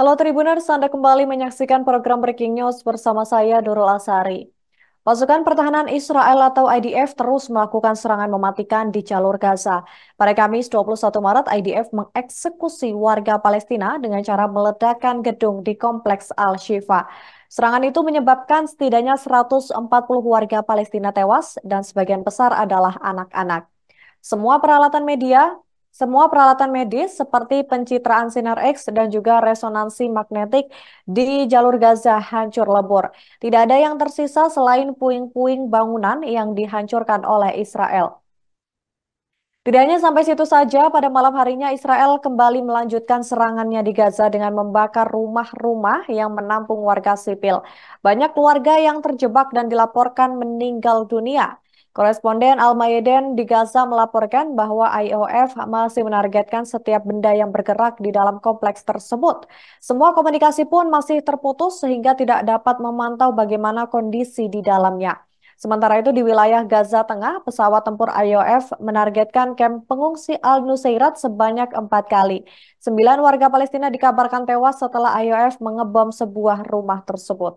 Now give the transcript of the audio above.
Halo Tribuners, Anda kembali menyaksikan program Breaking News bersama saya Dorul Asari. Pasukan pertahanan Israel atau IDF terus melakukan serangan mematikan di jalur Gaza. Pada Kamis 21 Maret, IDF mengeksekusi warga Palestina dengan cara meledakkan gedung di Kompleks Al-Shifa. Serangan itu menyebabkan setidaknya 140 warga Palestina tewas dan sebagian besar adalah anak-anak. Semua peralatan media, semua peralatan medis seperti pencitraan sinar X dan juga resonansi magnetik di jalur Gaza hancur lebur. Tidak ada yang tersisa selain puing-puing bangunan yang dihancurkan oleh Israel. Tidak hanya sampai situ saja, pada malam harinya Israel kembali melanjutkan serangannya di Gaza dengan membakar rumah-rumah yang menampung warga sipil. Banyak keluarga yang terjebak dan dilaporkan meninggal dunia. Koresponden al di Gaza melaporkan bahwa IOF masih menargetkan setiap benda yang bergerak di dalam kompleks tersebut. Semua komunikasi pun masih terputus sehingga tidak dapat memantau bagaimana kondisi di dalamnya. Sementara itu di wilayah Gaza Tengah, pesawat tempur IOF menargetkan kamp pengungsi Al-Nusairat sebanyak empat kali. Sembilan warga Palestina dikabarkan tewas setelah IOF mengebom sebuah rumah tersebut.